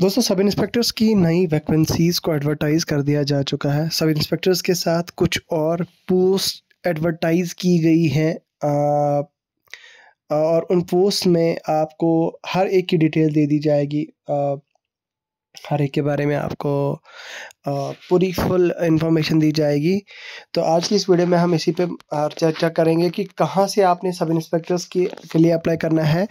दोस्तों सब इंस्पेक्टर्स की नई वैकेंसीज़ को एडवर्टाइज़ कर दिया जा चुका है सब इंस्पेक्टर्स के साथ कुछ और पोस्ट एडवर्टाइज़ की गई हैं और उन पोस्ट में आपको हर एक की डिटेल दे दी जाएगी आ, हर एक के बारे में आपको पूरी फुल इंफॉर्मेशन दी जाएगी तो आज की इस वीडियो में हम इसी पे चर्चा करेंगे कि कहाँ से आपने सब इंस्पेक्टर्स के लिए अप्लाई करना है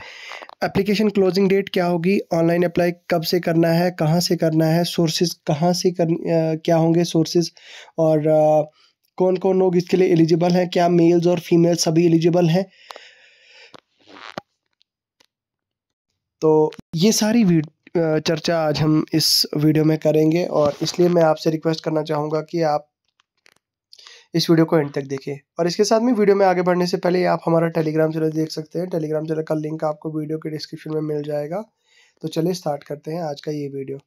एप्लीकेशन क्लोजिंग डेट क्या होगी ऑनलाइन अप्लाई कब से करना है कहाँ से करना है सोर्सेज कहाँ से कर क्या होंगे सोर्सेज और कौन कौन लोग इसके लिए एलिजिबल हैं क्या मेल्स और फीमेल सभी एलिजिबल हैं तो ये सारी चर्चा आज हम इस वीडियो में करेंगे और इसलिए मैं आपसे रिक्वेस्ट करना चाहूँगा कि आप इस वीडियो को एंड तक देखें और इसके साथ में वीडियो में आगे बढ़ने से पहले आप हमारा टेलीग्राम चैनल देख सकते हैं टेलीग्राम चैनल का लिंक आपको वीडियो के डिस्क्रिप्शन में मिल जाएगा तो चलिए स्टार्ट करते हैं आज का ये वीडियो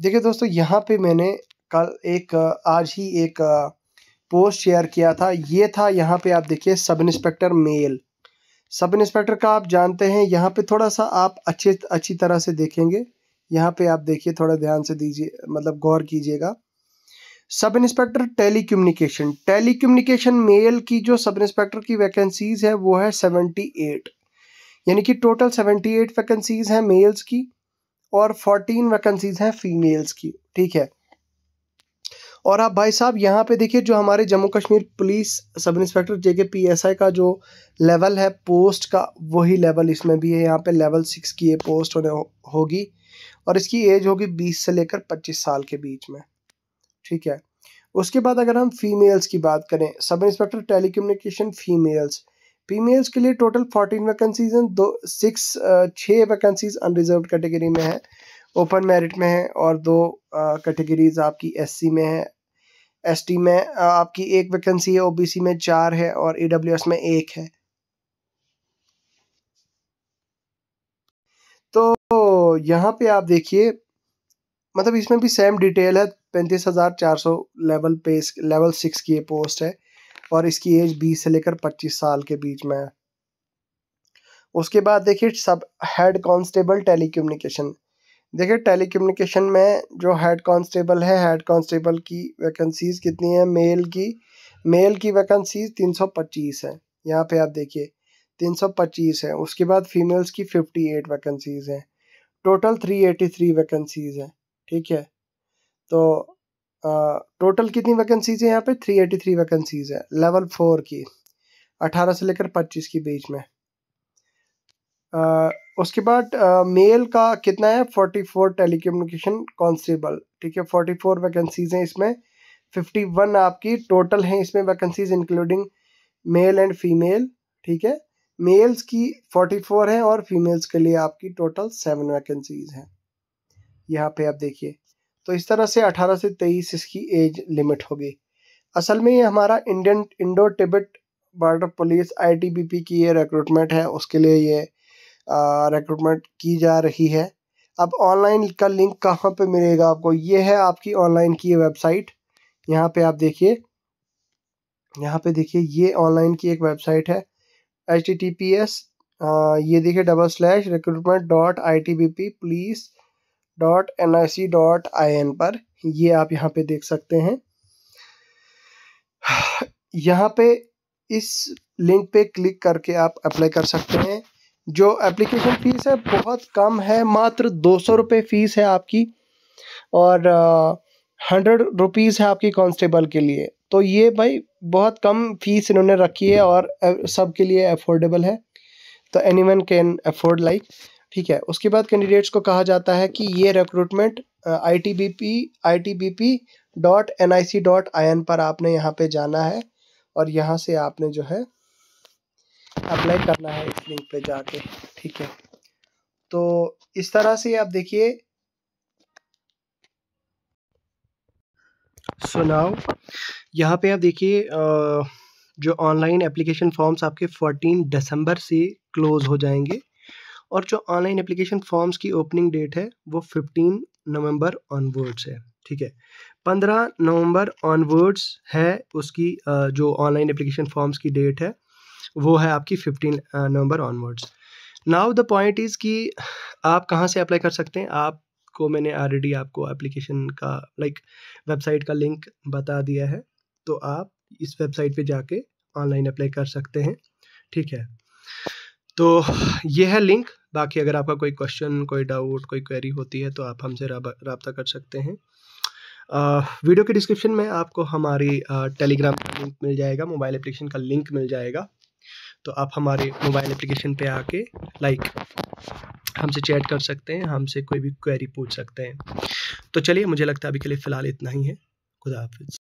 देखिए दोस्तों यहाँ पे मैंने कल एक आज ही एक पोस्ट शेयर किया था ये था यहाँ पे आप देखिए sub inspector mail sub inspector का आप जानते हैं यहाँ पे थोड़ा सा आप अच्छे अच्छी तरह से देखेंगे यहाँ पे आप देखिए थोड़ा ध्यान से दीजिए मतलब गौर कीजिएगा sub inspector telecommunication telecommunication mail की जो सब इंस्पेक्टर की वैकेंसीज है वो है सेवेंटी एट यानी कि टोटल सेवेंटी एट वैकेंसीज हैं मेल्स की और फोर्टीन वैकेंसीज हैं फीमेल्स की ठीक है और आप भाई साहब यहाँ पे देखिए जो हमारे Jammu Kashmir police sub inspector J K P S I का जो लेवल है पोस्ट का वही लेवल इसमें भी है यहाँ पे लेवल सिक्स की ये पोस्ट होने होगी और इसकी एज होगी बीस से लेकर पच्चीस साल के बीच में ठीक है उसके बाद अगर हम फीमेल्स की बात करें sub inspector telecommunication females females के लिए टोटल फोर्टीन वैकेंसीज हैं दो सिक्स छः वैकेंसीज अनरिजर्व कैटेगरी में है ओपन मेरिट में है और दो कैटेगरीज आपकी एससी में है एसटी में आपकी एक वैकेंसी है ओबीसी में चार है और ईडब्ल्यूएस में एक है तो यहाँ पे आप देखिए मतलब इसमें भी सेम डिटेल है पैंतीस हज़ार चार सौ लेवल पे लेवल सिक्स की ये पोस्ट है और इसकी एज बीस से लेकर पच्चीस साल के बीच में है उसके बाद देखिए सब हेड कांस्टेबल टेलीकम्युनिकेशन देखिए टेलीकम्युनिकेशन में जो हेड कांस्टेबल है हेड कांस्टेबल की वैकेंसीज़ कितनी है मेल की मेल की वैकेंसीज 325 है यहाँ पे आप देखिए 325 है उसके बाद फीमेल्स की 58 वैकेंसीज हैं टोटल 383 वैकेंसीज हैं ठीक है तो टोटल कितनी वैकेंसीज है यहाँ पे 383 वैकेंसीज है लेवल फोर की 18 से लेकर 25 की बीच में आ, उसके बाद मेल का कितना है 44 टेलीकम्युनिकेशन कॉन्स्टेबल ठीक है 44 वैकेंसीज हैं इसमें 51 आपकी टोटल हैं इसमें vacancies including male and female ठीक है मेल्स की 44 है और फीमेल्स के लिए आपकी टोटल सेवन वैकेंसीज हैं यहाँ पे आप देखिए तो इस तरह से 18 से 23 इसकी एज लिमिट होगी असल में ये हमारा Indian Indo Tibet border police ITBP की ये रिक्रूटमेंट है उसके लिए ये रिक्रूटमेंट की जा रही है अब ऑनलाइन का लिंक कहाँ पे मिलेगा आपको ये है आपकी ऑनलाइन की वेबसाइट यहाँ पे आप देखिए यहाँ पे देखिए ये ऑनलाइन की एक वेबसाइट है एच ये देखिए double slash recruitment dot I T B P police dot N I C dot I N पर ये आप यहाँ पे देख सकते हैं यहाँ पे इस लिंक पे क्लिक करके आप अप्लाई कर सकते हैं जो एप्लीकेशन फ़ीस है बहुत कम है मात्र दो सौ रुपये फ़ीस है आपकी और हंड्रेड रुपीज़ है आपकी कांस्टेबल के लिए तो ये भाई बहुत कम फीस इन्होंने रखी है और सबके लिए अफोर्डेबल है तो एनी कैन अफोर्ड लाइक ठीक है उसके बाद कैंडिडेट्स को कहा जाता है कि ये recruitment I T B P I T B P dot N I C dot I N पर आपने यहाँ पे जाना है और यहाँ से आपने जो है अप्लाई करना है इस लिंक पे जाके ठीक है तो इस तरह से आप देखिए सुनाओ यहाँ पे आप देखिए जो ऑनलाइन एप्लीकेशन फॉर्म्स आपके 14 दिसंबर से क्लोज हो जाएंगे और जो ऑनलाइन एप्लीकेशन फॉर्म्स की ओपनिंग डेट है वो फिफ्टीन नवंबर ऑनवर्ड्स है ठीक है पंद्रह नवंबर ऑनवर्ड्स है उसकी जो ऑनलाइन एप्लीकेशन फॉर्म्स की डेट है वो है आपकी fifteen November onwards now the point is कि आप कहाँ से अप्लाई कर सकते हैं आपको मैंने ऑलरेडी आपको एप्लीकेशन का लाइक like, वेबसाइट का लिंक बता दिया है तो आप इस वेबसाइट पे जाके ऑनलाइन अप्लाई कर सकते हैं ठीक है तो ये है लिंक बाकी अगर आपका कोई क्वेश्चन कोई डाउट कोई क्वेरी होती है तो आप हमसे रबता कर सकते हैं आ, वीडियो के डिस्क्रिप्शन में आपको हमारी टेलीग्राम का लिंक मिल जाएगा मोबाइल एप्लीकेशन का लिंक मिल जाएगा तो आप हमारे मोबाइल एप्लीकेशन पे आके लाइक हमसे चैट कर सकते हैं हमसे कोई भी क्वेरी पूछ सकते हैं तो चलिए मुझे लगता है अभी के लिए फ़िलहाल इतना ही है खुदा हाफिज़